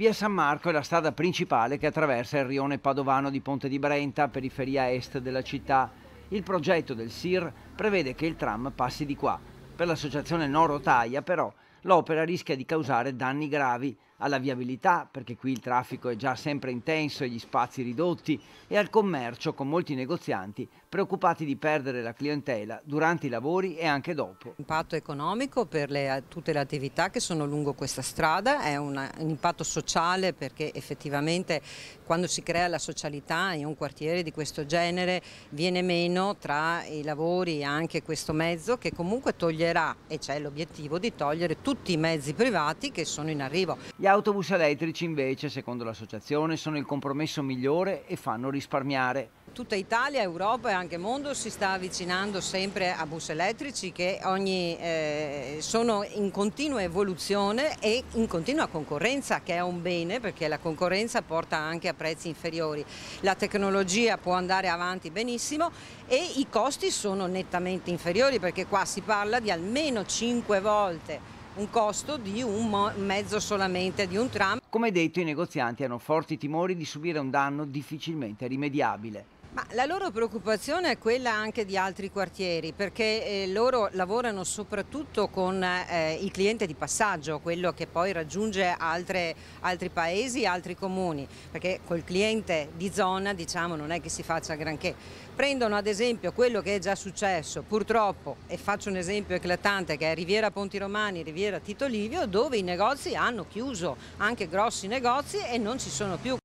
Via San Marco è la strada principale che attraversa il rione padovano di Ponte di Brenta, periferia est della città. Il progetto del SIR prevede che il tram passi di qua. Per l'associazione No Rotaia, però, l'opera rischia di causare danni gravi alla viabilità, perché qui il traffico è già sempre intenso e gli spazi ridotti, e al commercio, con molti negozianti preoccupati di perdere la clientela durante i lavori e anche dopo. L'impatto economico per le, tutte le attività che sono lungo questa strada, è una, un impatto sociale perché effettivamente quando si crea la socialità in un quartiere di questo genere viene meno tra i lavori anche questo mezzo che comunque toglierà, e c'è l'obiettivo di togliere tutti i mezzi privati che sono in arrivo. Gli autobus elettrici invece, secondo l'associazione, sono il compromesso migliore e fanno risparmiare. Tutta Italia, Europa e anche mondo si sta avvicinando sempre a bus elettrici che ogni, eh, sono in continua evoluzione e in continua concorrenza che è un bene perché la concorrenza porta anche a prezzi inferiori. La tecnologia può andare avanti benissimo e i costi sono nettamente inferiori perché qua si parla di almeno 5 volte un costo di un mezzo solamente, di un tram. Come detto, i negozianti hanno forti timori di subire un danno difficilmente rimediabile. Ma la loro preoccupazione è quella anche di altri quartieri perché eh, loro lavorano soprattutto con eh, il cliente di passaggio, quello che poi raggiunge altre, altri paesi, altri comuni, perché col cliente di zona diciamo non è che si faccia granché. Prendono ad esempio quello che è già successo, purtroppo, e faccio un esempio eclatante che è Riviera Ponti Romani, Riviera Tito Livio, dove i negozi hanno chiuso, anche grossi negozi e non ci sono più.